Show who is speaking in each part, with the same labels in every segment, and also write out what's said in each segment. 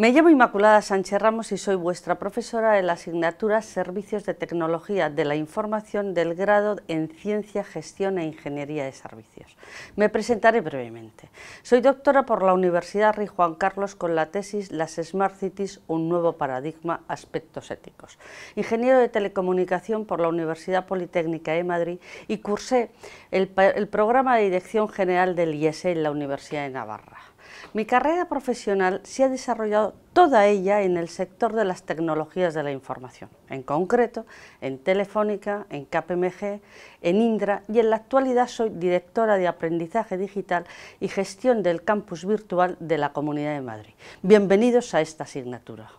Speaker 1: Me llamo Inmaculada Sánchez Ramos y soy vuestra profesora en la asignatura Servicios de Tecnología de la Información del grado en Ciencia, Gestión e Ingeniería de Servicios. Me presentaré brevemente. Soy doctora por la Universidad Rey Juan Carlos con la tesis Las Smart Cities, un nuevo paradigma, aspectos éticos. Ingeniero de Telecomunicación por la Universidad Politécnica de Madrid y cursé el, programa de Dirección General del IESE en la Universidad de Navarra. Mi carrera profesional se ha desarrollado toda ella en el sector de las tecnologías de la información, en concreto en Telefónica, en KPMG, en Indra y en la actualidad soy directora de aprendizaje digital y gestión del campus virtual de la Comunidad de Madrid. Bienvenidos a esta asignatura.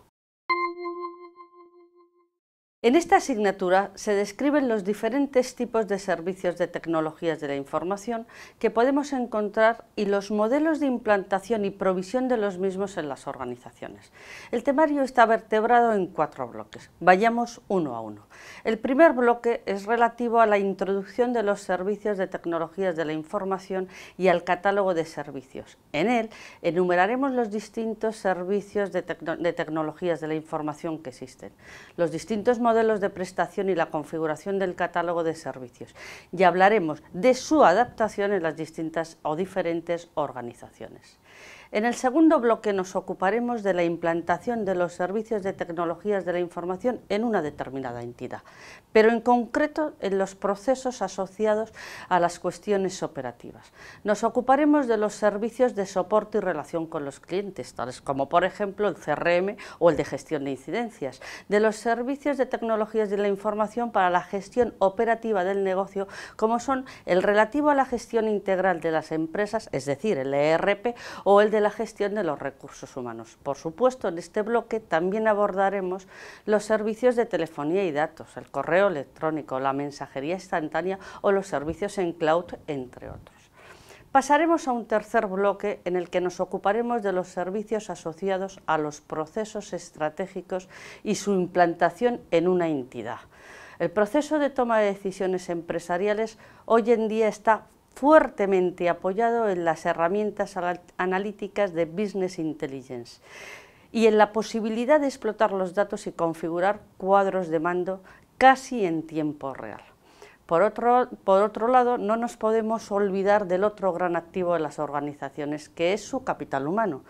Speaker 1: En esta asignatura se describen los diferentes tipos de servicios de tecnologías de la información que podemos encontrar y los modelos de implantación y provisión de los mismos en las organizaciones. El temario está vertebrado en cuatro bloques. Vayamos uno a uno. El primer bloque es relativo a la introducción de los servicios de tecnologías de la información y al catálogo de servicios. En él enumeraremos los distintos servicios de, de tecnologías de la información que existen. Los distintos modelos de prestación y la configuración del catálogo de servicios y hablaremos de su adaptación en las distintas o diferentes organizaciones. En el segundo bloque nos ocuparemos de la implantación de los servicios de tecnologías de la información en una determinada entidad, pero en concreto en los procesos asociados a las cuestiones operativas. Nos ocuparemos de los servicios de soporte y relación con los clientes, tales como por ejemplo el CRM o el de gestión de incidencias, de los servicios de tecnologías de la información para la gestión operativa del negocio, como son el relativo a la gestión integral de las empresas, es decir, el ERP, o el de la gestión de los recursos humanos. Por supuesto, en este bloque también abordaremos los servicios de telefonía y datos, el correo electrónico, la mensajería instantánea o los servicios en cloud, entre otros. Pasaremos a un tercer bloque en el que nos ocuparemos de los servicios asociados a los procesos estratégicos y su implantación en una entidad. El proceso de toma de decisiones empresariales hoy en día está fuertemente apoyado en las herramientas analíticas de Business Intelligence y en la posibilidad de explotar los datos y configurar cuadros de mando casi en tiempo real. Por otro, por otro lado, no nos podemos olvidar del otro gran activo de las organizaciones, que es su capital humano.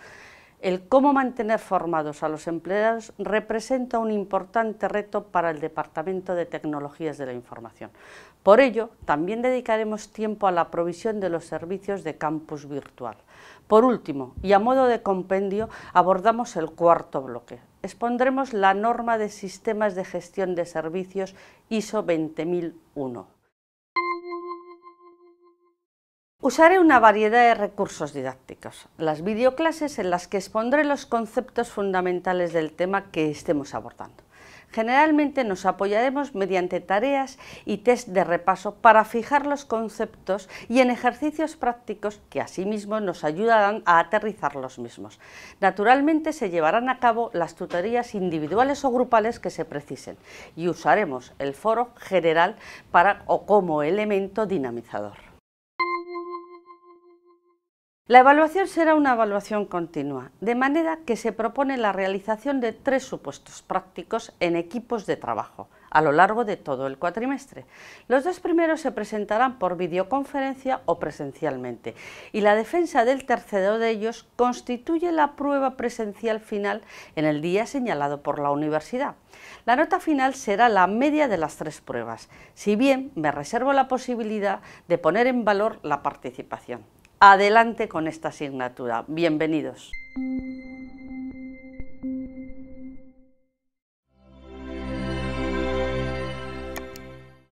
Speaker 1: El cómo mantener formados a los empleados representa un importante reto para el Departamento de Tecnologías de la Información. Por ello, también dedicaremos tiempo a la provisión de los servicios de campus virtual. Por último, y a modo de compendio, abordamos el cuarto bloque. Expondremos la norma de sistemas de gestión de servicios ISO 20001. Usaré una variedad de recursos didácticos, las videoclases en las que expondré los conceptos fundamentales del tema que estemos abordando. Generalmente nos apoyaremos mediante tareas y test de repaso para fijar los conceptos y en ejercicios prácticos que asimismo nos ayudarán a aterrizar los mismos. Naturalmente se llevarán a cabo las tutorías individuales o grupales que se precisen y usaremos el foro general para o como elemento dinamizador. La evaluación será una evaluación continua, de manera que se propone la realización de tres supuestos prácticos en equipos de trabajo a lo largo de todo el cuatrimestre. Los dos primeros se presentarán por videoconferencia o presencialmente y la defensa del tercero de ellos constituye la prueba presencial final en el día señalado por la universidad. La nota final será la media de las tres pruebas, si bien me reservo la posibilidad de poner en valor la participación adelante con esta asignatura. Bienvenidos.